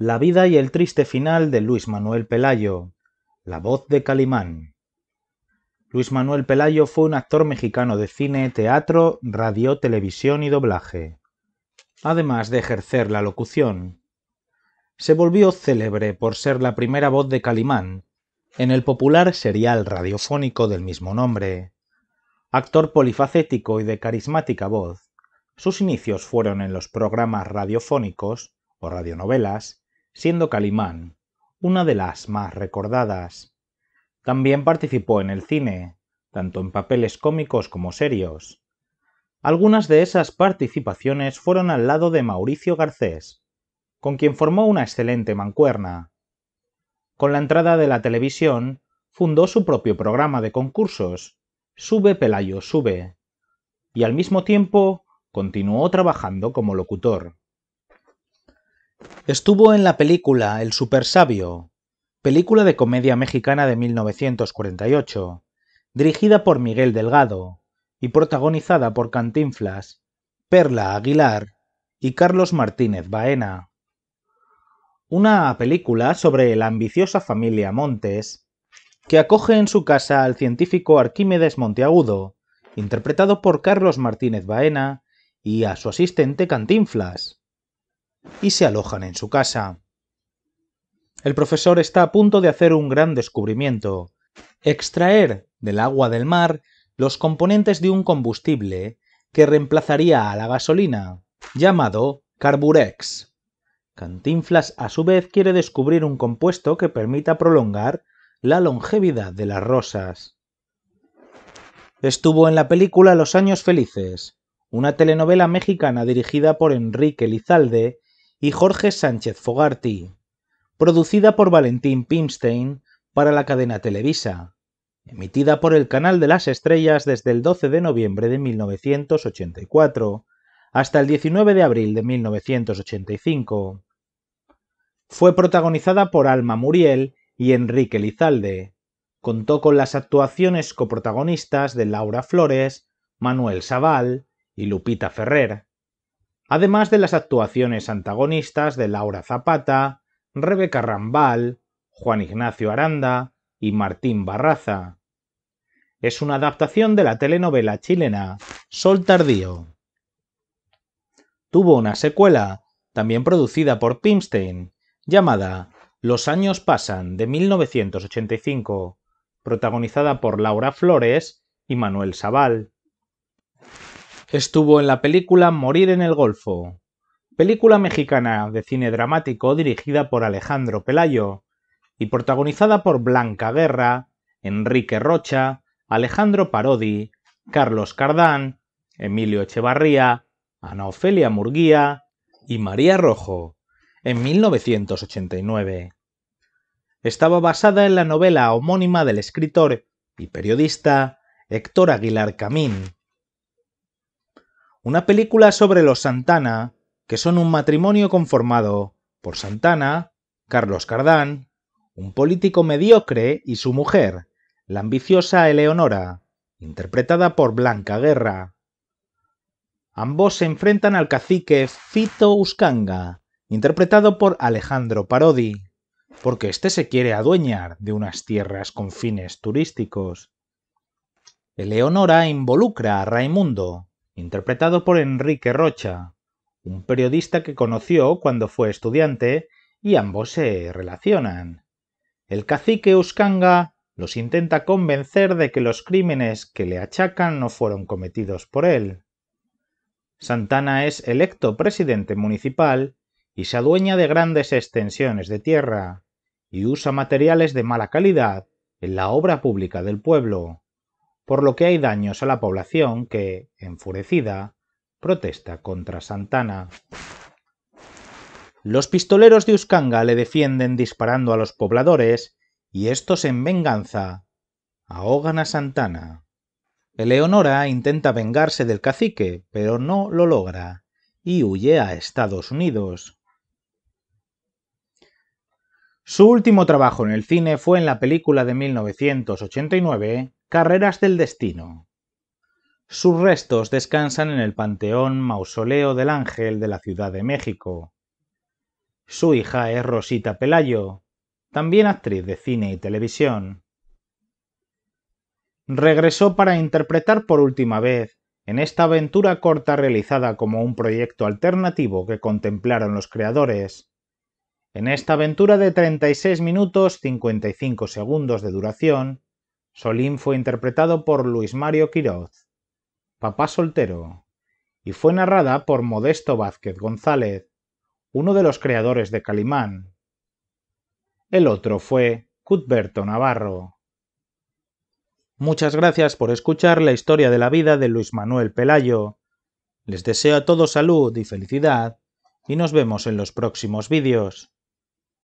La vida y el triste final de Luis Manuel Pelayo. La voz de Calimán. Luis Manuel Pelayo fue un actor mexicano de cine, teatro, radio, televisión y doblaje. Además de ejercer la locución, se volvió célebre por ser la primera voz de Calimán en el popular serial radiofónico del mismo nombre. Actor polifacético y de carismática voz, sus inicios fueron en los programas radiofónicos o radionovelas siendo Calimán una de las más recordadas. También participó en el cine, tanto en papeles cómicos como serios. Algunas de esas participaciones fueron al lado de Mauricio Garcés, con quien formó una excelente mancuerna. Con la entrada de la televisión, fundó su propio programa de concursos, Sube Pelayo Sube, y al mismo tiempo continuó trabajando como locutor. Estuvo en la película El supersabio, película de comedia mexicana de 1948, dirigida por Miguel Delgado y protagonizada por Cantinflas, Perla Aguilar y Carlos Martínez Baena. Una película sobre la ambiciosa familia Montes, que acoge en su casa al científico Arquímedes Monteagudo, interpretado por Carlos Martínez Baena, y a su asistente Cantinflas, y se alojan en su casa. El profesor está a punto de hacer un gran descubrimiento, extraer del agua del mar los componentes de un combustible que reemplazaría a la gasolina, llamado carburex. Cantinflas a su vez quiere descubrir un compuesto que permita prolongar la longevidad de las rosas. Estuvo en la película Los años felices, una telenovela mexicana dirigida por Enrique Lizalde y Jorge Sánchez Fogarty, producida por Valentín Pimstein para la cadena Televisa, emitida por el Canal de las Estrellas desde el 12 de noviembre de 1984 hasta el 19 de abril de 1985. Fue protagonizada por Alma Muriel y Enrique Lizalde. Contó con las actuaciones coprotagonistas de Laura Flores, Manuel Sabal y Lupita Ferrer además de las actuaciones antagonistas de Laura Zapata, Rebeca Rambal, Juan Ignacio Aranda y Martín Barraza. Es una adaptación de la telenovela chilena Sol Tardío. Tuvo una secuela, también producida por Pimstein, llamada Los años pasan de 1985, protagonizada por Laura Flores y Manuel Sabal. Estuvo en la película Morir en el Golfo, película mexicana de cine dramático dirigida por Alejandro Pelayo y protagonizada por Blanca Guerra, Enrique Rocha, Alejandro Parodi, Carlos Cardán, Emilio Echevarría, Ana Ofelia Murguía y María Rojo, en 1989. Estaba basada en la novela homónima del escritor y periodista Héctor Aguilar Camín, una película sobre los Santana, que son un matrimonio conformado por Santana, Carlos Cardán, un político mediocre y su mujer, la ambiciosa Eleonora, interpretada por Blanca Guerra. Ambos se enfrentan al cacique Fito Uscanga, interpretado por Alejandro Parodi, porque éste se quiere adueñar de unas tierras con fines turísticos. Eleonora involucra a Raimundo, interpretado por Enrique Rocha, un periodista que conoció cuando fue estudiante y ambos se relacionan. El cacique Uscanga los intenta convencer de que los crímenes que le achacan no fueron cometidos por él. Santana es electo presidente municipal y se adueña de grandes extensiones de tierra, y usa materiales de mala calidad en la obra pública del pueblo por lo que hay daños a la población que, enfurecida, protesta contra Santana. Los pistoleros de Uscanga le defienden disparando a los pobladores y estos en venganza ahogan a Santana. Eleonora intenta vengarse del cacique, pero no lo logra y huye a Estados Unidos. Su último trabajo en el cine fue en la película de 1989 Carreras del Destino. Sus restos descansan en el Panteón Mausoleo del Ángel de la Ciudad de México. Su hija es Rosita Pelayo, también actriz de cine y televisión. Regresó para interpretar por última vez en esta aventura corta realizada como un proyecto alternativo que contemplaron los creadores. En esta aventura de 36 minutos 55 segundos de duración, Solín fue interpretado por Luis Mario Quiroz, papá soltero, y fue narrada por Modesto Vázquez González, uno de los creadores de Calimán. El otro fue Cuthberto Navarro. Muchas gracias por escuchar la historia de la vida de Luis Manuel Pelayo. Les deseo a todos salud y felicidad y nos vemos en los próximos vídeos.